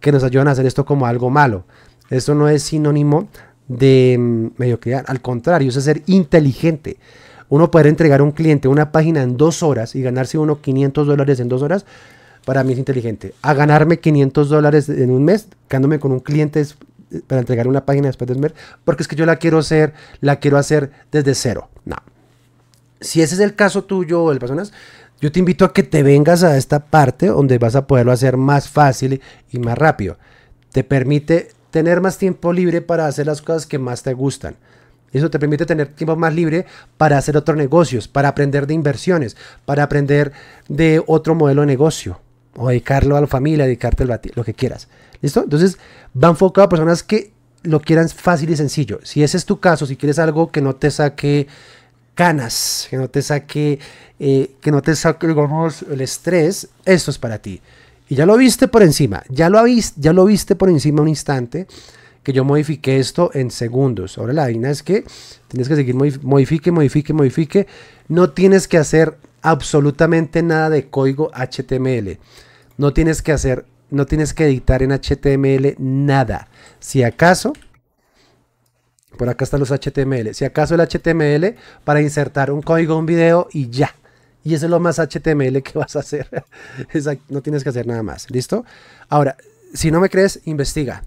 que nos ayudan a hacer esto como algo malo. Esto no es sinónimo de mm, mediocridad, al contrario, es ser inteligente. Uno poder entregar a un cliente una página en dos horas y ganarse uno 500 dólares en dos horas, para mí es inteligente. A ganarme 500 dólares en un mes, quedándome con un cliente eh, para entregar una página después de un mes, porque es que yo la quiero hacer, la quiero hacer desde cero. No. Si ese es el caso tuyo el personas, yo te invito a que te vengas a esta parte donde vas a poderlo hacer más fácil y más rápido. Te permite tener más tiempo libre para hacer las cosas que más te gustan. Eso te permite tener tiempo más libre para hacer otros negocios, para aprender de inversiones, para aprender de otro modelo de negocio, o dedicarlo a la familia, dedicarte a lo que quieras. ¿Listo? Entonces va enfocado a personas que lo quieran fácil y sencillo. Si ese es tu caso, si quieres algo que no te saque canas, que no te saque, eh, que no te saque, el estrés, esto es para ti. Y ya lo viste por encima, ya lo, ya lo viste por encima un instante, que yo modifique esto en segundos. Ahora la vaina es que tienes que seguir, modifique, modifique, modifique. No tienes que hacer absolutamente nada de código HTML. No tienes que hacer, no tienes que editar en HTML nada. Si acaso, por acá están los HTML. Si acaso el HTML para insertar un código un video y ya. Y eso es lo más HTML que vas a hacer. no tienes que hacer nada más. ¿Listo? Ahora, si no me crees, investiga.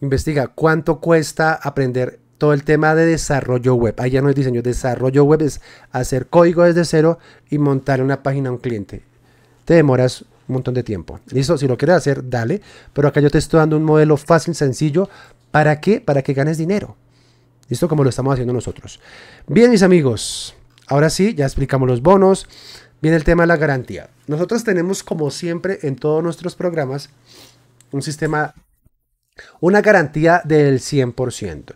Investiga cuánto cuesta aprender todo el tema de desarrollo web. Ahí ya no es diseño, desarrollo web es hacer código desde cero y montar una página a un cliente. Te demoras un montón de tiempo. Listo, si lo quieres hacer, dale. Pero acá yo te estoy dando un modelo fácil, sencillo. ¿Para qué? Para que ganes dinero. ¿Listo? Como lo estamos haciendo nosotros. Bien, mis amigos. Ahora sí, ya explicamos los bonos. Viene el tema de la garantía. Nosotros tenemos, como siempre, en todos nuestros programas, un sistema, una garantía del 100%.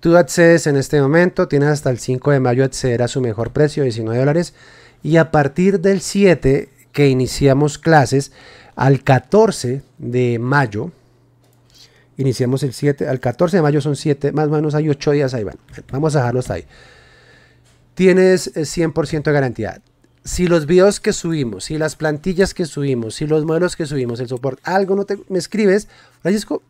Tú accedes en este momento, tienes hasta el 5 de mayo acceder a su mejor precio, 19 dólares. Y a partir del 7 que iniciamos clases, al 14 de mayo, Iniciamos el 7, al 14 de mayo son 7, más o menos hay 8 días ahí, van. Vamos a dejarlos ahí. Tienes 100% eh, de garantía. Si los videos que subimos, si las plantillas que subimos, si los modelos que subimos, el soporte, algo no te, me escribes, Francisco,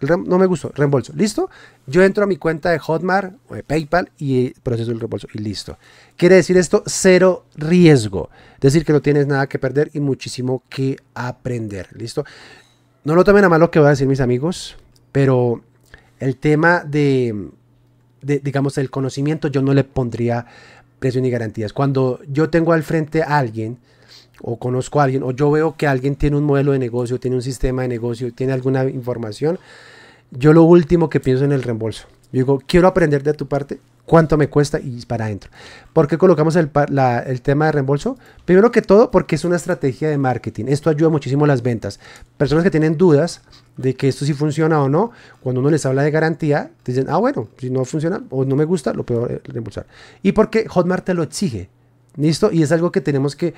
no me gustó, reembolso, listo. Yo entro a mi cuenta de Hotmart o de PayPal y proceso el reembolso y listo. Quiere decir esto cero riesgo, es decir que no tienes nada que perder y muchísimo que aprender, listo. No lo tomen a mal lo que voy a decir mis amigos, pero el tema de, digamos, el conocimiento, yo no le pondría precio ni garantías. Cuando yo tengo al frente a alguien, o conozco a alguien, o yo veo que alguien tiene un modelo de negocio, tiene un sistema de negocio, tiene alguna información, yo lo último que pienso en el reembolso. Yo digo, quiero aprender de tu parte, cuánto me cuesta y para adentro. ¿Por qué colocamos el, tema de reembolso? Primero que todo, porque es una estrategia de marketing. Esto ayuda muchísimo a las ventas. Personas que tienen dudas de que esto sí funciona o no, cuando uno les habla de garantía, dicen, ah, bueno, si no funciona o no me gusta, lo puedo eh, reembolsar. Y porque Hotmart te lo exige. ¿Listo? Y es algo que tenemos que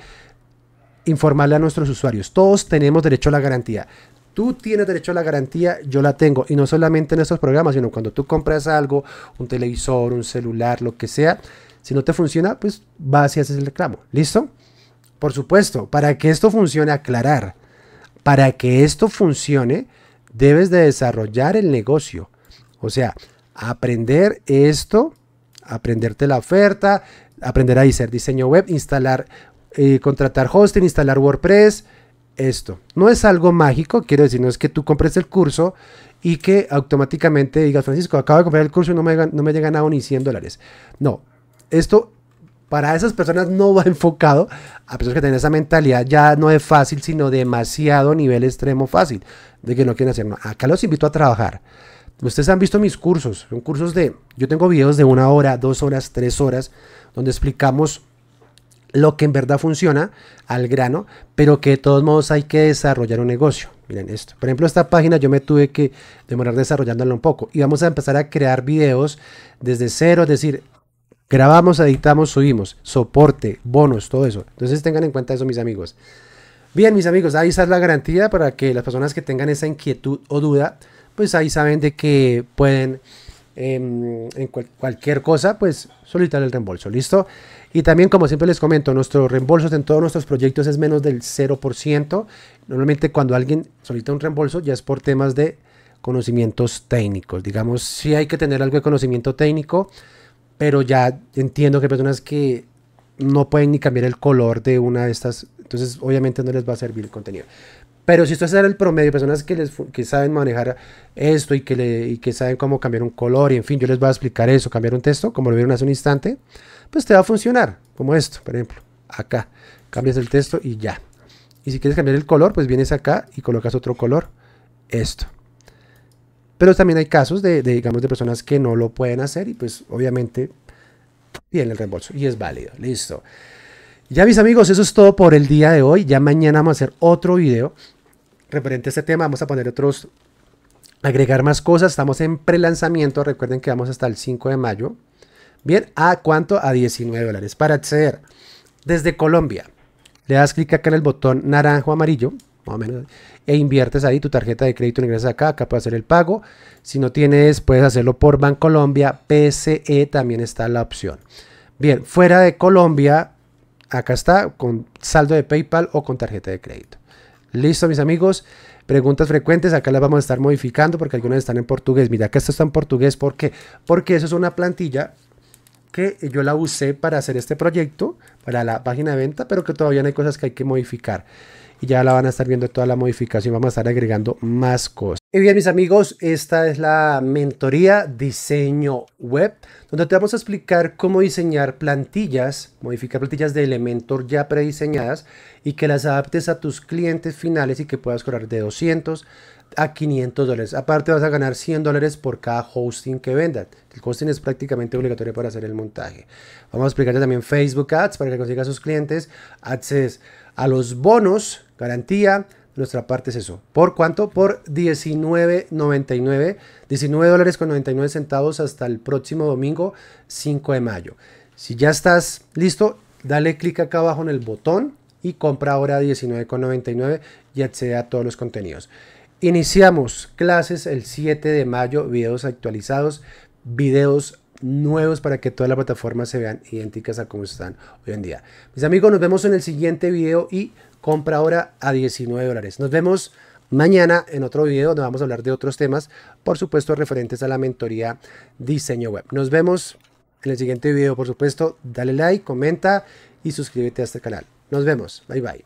informarle a nuestros usuarios. Todos tenemos derecho a la garantía. Tú tienes derecho a la garantía, yo la tengo. Y no solamente en estos programas, sino cuando tú compras algo, un televisor, un celular, lo que sea. Si no te funciona, pues vas y haces el reclamo. ¿Listo? Por supuesto, para que esto funcione, aclarar. Para que esto funcione, debes de desarrollar el negocio. O sea, aprender esto, aprenderte la oferta, aprender a hacer diseño web, instalar, eh, contratar hosting, instalar WordPress, esto. No es algo mágico, quiero decir, no es que tú compres el curso y que automáticamente digas, Francisco, acabo de comprar el curso y no me, no me ni 100 dólares. No, esto para esas personas no va enfocado a personas que tienen esa mentalidad ya no es fácil, sino demasiado nivel extremo fácil, de que no quieren hacer. nada. acá los invito a trabajar. Ustedes han visto mis cursos, son cursos de, yo tengo videos de una hora, dos horas, tres horas, donde explicamos lo que en verdad funciona al grano, pero que de todos modos hay que desarrollar un negocio. Miren esto. Por ejemplo, esta página yo me tuve que demorar desarrollándola un poco. Y vamos a empezar a crear videos desde cero, es decir, grabamos, editamos, subimos, soporte, bonos, todo eso. Entonces tengan en cuenta eso, mis amigos. Bien, mis amigos, ahí está la garantía para que las personas que tengan esa inquietud o duda, pues ahí saben de que pueden Em, en cualquier cosa, pues solicitar el reembolso, ¿listo? Y también, como siempre les comento, nuestros reembolsos en todos nuestros proyectos es menos del 0%. Normalmente cuando alguien solicita un reembolso ya es por temas de conocimientos técnicos. Digamos, si hay que tener algo de conocimiento técnico, pero ya entiendo que hay personas que no pueden ni cambiar el color de una de estas, entonces obviamente no les va a servir el contenido. Pero si esto es el promedio, personas que, les, saben manejar esto y que, le, que saben cómo cambiar un color, y en fin, yo les voy a explicar eso, cambiar un texto, como lo vieron hace un instante, pues te va a funcionar, como esto, por ejemplo, acá, cambias el texto y ya. Y si quieres cambiar el color, pues vienes acá y colocas otro color, esto. Pero también hay casos de, de digamos, de personas que no lo pueden hacer y pues obviamente viene el reembolso y es válido, listo. Ya mis amigos, eso es todo por el día de hoy. Ya mañana vamos a hacer otro video referente a este tema. Vamos a poner otros, agregar más cosas. Estamos en prelanzamiento. Recuerden que vamos hasta el 5 de mayo. Bien, ¿a cuánto? A 19 dólares. Para acceder desde Colombia, le das clic acá en el botón naranjo amarillo, más o menos, e inviertes ahí tu tarjeta de crédito, ingresas acá, acá puedes hacer el pago. Si no tienes, puedes hacerlo por Bancolombia, PCE también está la opción. Bien, fuera de Colombia, acá está con saldo de PayPal o con tarjeta de crédito. Listo, mis amigos. Preguntas frecuentes, acá las vamos a estar modificando porque algunas están en portugués. Mira, acá esto está en portugués. ¿Por qué? Porque eso es una plantilla que yo la usé para hacer este proyecto, para la página de venta, pero que todavía no hay cosas que hay que modificar ya la van a estar viendo toda la modificación, vamos a estar agregando más cosas. Y bien mis amigos, esta es la mentoría diseño web, donde te vamos a explicar cómo diseñar plantillas, modificar plantillas de Elementor ya prediseñadas y que las adaptes a tus clientes finales y que puedas cobrar de 200 a 500 dólares. Aparte vas a ganar 100 dólares por cada hosting que vendas. El hosting es prácticamente obligatorio para hacer el montaje. Vamos a explicarte también Facebook Ads para que consigas sus clientes. Ads a los bonos garantía. Nuestra parte es eso. ¿Por cuánto? Por 19.99. $19.99 dólares con centavos hasta el próximo domingo 5 de mayo. Si ya estás listo, dale clic acá abajo en el botón y compra ahora 19.99 y accede a todos los contenidos. Iniciamos clases el 7 de mayo, videos actualizados, videos nuevos para que todas las plataformas se vean idénticas a como están hoy en día. Mis amigos, nos vemos en el siguiente video y compra ahora a 19 dólares. Nos vemos mañana en otro video donde vamos a hablar de otros temas, por supuesto referentes a la mentoría diseño web. Nos vemos en el siguiente video, por supuesto. Dale like, comenta y suscríbete a este canal. Nos vemos. Bye bye.